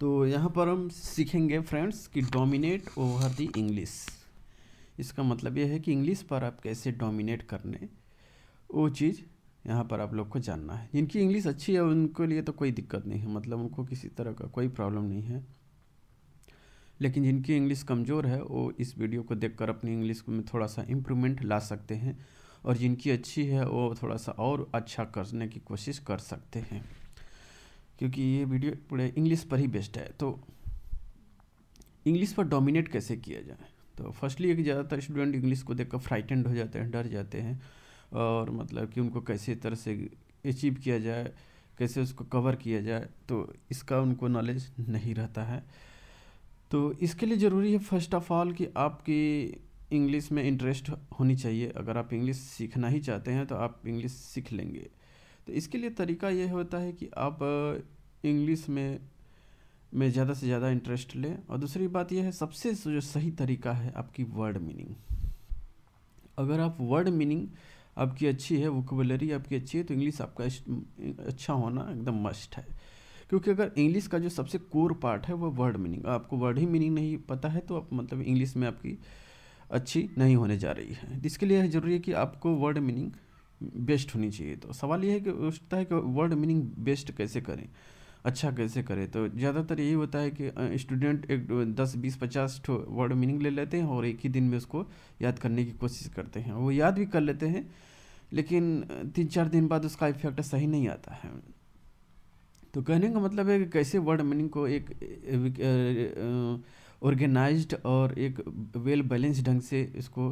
तो यहाँ पर हम सीखेंगे फ्रेंड्स कि डोमिनेट ओवर दी इंग्लिश इसका मतलब यह है कि इंग्लिश पर आप कैसे डोमिनेट करने वो चीज़ यहाँ पर आप लोग को जानना है जिनकी इंग्लिश अच्छी है उनके लिए तो कोई दिक्कत नहीं है मतलब उनको किसी तरह का कोई प्रॉब्लम नहीं है लेकिन जिनकी इंग्लिश कमज़ोर है वो इस वीडियो को देख अपनी इंग्लिश में थोड़ा सा इम्प्रूवमेंट ला सकते हैं और जिनकी अच्छी है वो थोड़ा सा और अच्छा करने की कोशिश कर सकते हैं क्योंकि ये वीडियो पूरे इंग्लिश पर ही बेस्ड है तो इंग्लिश पर डोमिनेट कैसे किया जाए तो फर्स्टली एक ज़्यादातर स्टूडेंट इंग्लिश को देखकर फ्राइटेंड हो जाते हैं डर जाते हैं और मतलब कि उनको कैसे तरह से अचीव किया जाए कैसे उसको कवर किया जाए तो इसका उनको नॉलेज नहीं रहता है तो इसके लिए ज़रूरी है फर्स्ट ऑफ ऑल कि आपकी इंग्लिश में इंटरेस्ट होनी चाहिए अगर आप इंग्लिश सीखना ही चाहते हैं तो आप इंग्लिश सीख लेंगे तो इसके लिए तरीका ये होता है कि आप इंग्लिश में में ज़्यादा से ज़्यादा इंटरेस्ट लें और दूसरी बात यह है सबसे जो सही तरीका है आपकी वर्ड मीनिंग अगर आप वर्ड मीनिंग आपकी अच्छी है वोकबलरी आपकी अच्छी है तो इंग्लिश आपका अच्छा होना एकदम मस्ट है क्योंकि अगर इंग्लिश का जो सबसे कोर पार्ट है वो वर्ड मीनिंग आपको वर्ड ही मीनिंग नहीं पता है तो आप मतलब इंग्लिश में आपकी अच्छी नहीं होने जा रही है तो इसके लिए ज़रूरी है कि आपको वर्ड मीनिंग बेस्ट होनी चाहिए तो सवाल ये है कि उठता है कि वर्ड मीनिंग बेस्ट कैसे करें अच्छा कैसे करें तो ज़्यादातर यही होता है कि स्टूडेंट एक दस बीस पचास वर्ड मीनिंग ले लेते हैं और एक ही दिन में उसको याद करने की कोशिश करते हैं वो याद भी कर लेते हैं लेकिन तीन चार दिन बाद उसका इफेक्ट सही नहीं आता है तो कहने का मतलब है कि कैसे वर्ड मीनिंग को एक ऑर्गेनाइज्ड और एक वेल बैलेंस ढंग से इसको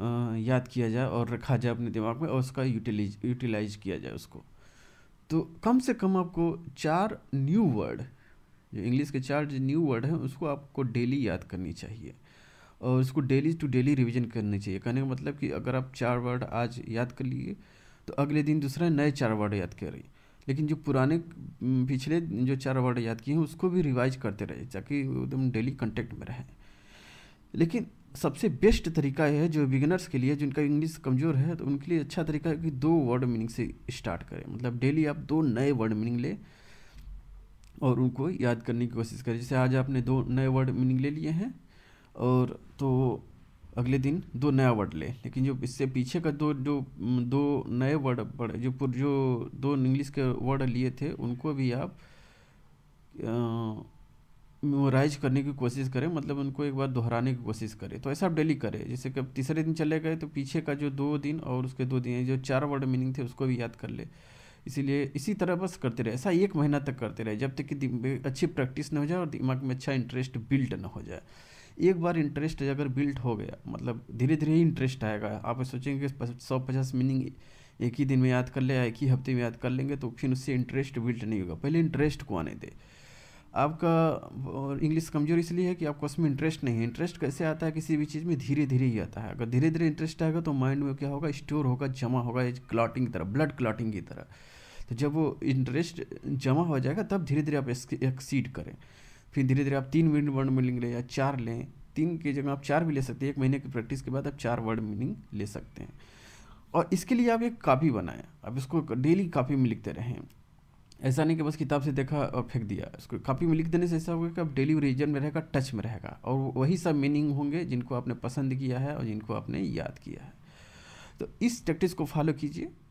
याद किया जाए और रखा जाए अपने दिमाग में और उसका यूटिलाइज यूटिलाइज किया जाए उसको तो कम से कम आपको चार न्यू वर्ड जो इंग्लिश के चार जो न्यू वर्ड हैं उसको आपको डेली याद करनी चाहिए और उसको डेली टू डेली रिवीजन करनी चाहिए कहने का मतलब कि अगर आप चार वर्ड आज याद कर लिए तो अगले दिन दूसरा नए चार वर्ड याद रही लेकिन जो पुराने पिछले जो चार वर्ड याद किए हैं उसको भी रिवाइज करते रहे ताकि एकदम डेली कंटेक्ट में रहें लेकिन सबसे बेस्ट तरीका है जो बिगिनर्स के लिए जिनका इंग्लिश कमज़ोर है तो उनके लिए अच्छा तरीका है कि दो वर्ड मीनिंग से स्टार्ट करें मतलब डेली आप दो नए वर्ड मीनिंग लें और उनको याद करने की कोशिश करें जैसे आज आपने दो नए वर्ड मीनिंग ले लिए हैं और तो अगले दिन दो नया वर्ड लें लेकिन जो इससे पीछे का दो जो दो नए वर्ड पड़े जो जो दो इंग्लिश के वर्ड लिए थे उनको भी आप मेमोराइज करने की कोशिश करें मतलब उनको एक बार दोहराने की कोशिश करें तो ऐसा आप डेली करें जैसे कि अब तीसरे दिन चले गए तो पीछे का जो दो दिन और उसके दो दिन जो चार वर्ड मीनिंग थे उसको भी याद कर ले इसीलिए इसी तरह बस करते रहे ऐसा एक महीना तक करते रहे जब तक कि अच्छी प्रैक्टिस ना हो जाए और दिमाग में अच्छा इंटरेस्ट बिल्ड ना हो जाए एक बार इंटरेस्ट अगर बिल्ट हो गया मतलब धीरे धीरे ही इंटरेस्ट आएगा आप सोचेंगे कि सौ पचास मीनिंग एक ही दिन में याद कर ले या एक ही हफ्ते में याद कर लेंगे तो फिर उससे इंटरेस्ट बिल्ट नहीं होगा पहले इंटरेस्ट को आने दें आपका इंग्लिश कमज़ोर इसलिए है कि आपको उसमें इंटरेस्ट नहीं है इंटरेस्ट कैसे आता है किसी भी चीज़ में धीरे धीरे ही आता है अगर धीरे धीरे इंटरेस्ट आएगा तो माइंड में क्या होगा स्टोर होगा जमा होगा क्लाटिंग की तरह ब्लड क्लाटिंग की तरह तो जब वो इंटरेस्ट जमा हो जाएगा तब धीरे धीरे आप एक्सीड करें फिर धीरे धीरे आप तीन मिनट वर्ड मीनिंग लें या चार लें तीन की जगह आप चार भी ले सकते हैं एक महीने की प्रैक्टिस के बाद आप चार वर्ड मीनिंग ले सकते हैं और इसके लिए आप एक कापी बनाएं आप इसको डेली कापी में लिखते रहें ऐसा नहीं कि बस किताब से देखा और फेंक दिया उसको कॉपी में लिख देने से ऐसा होगा कि अब डेली रिजन में रहेगा टच में रहेगा और वही सब मीनिंग होंगे जिनको आपने पसंद किया है और जिनको आपने याद किया है तो इस प्रैक्टिस को फॉलो कीजिए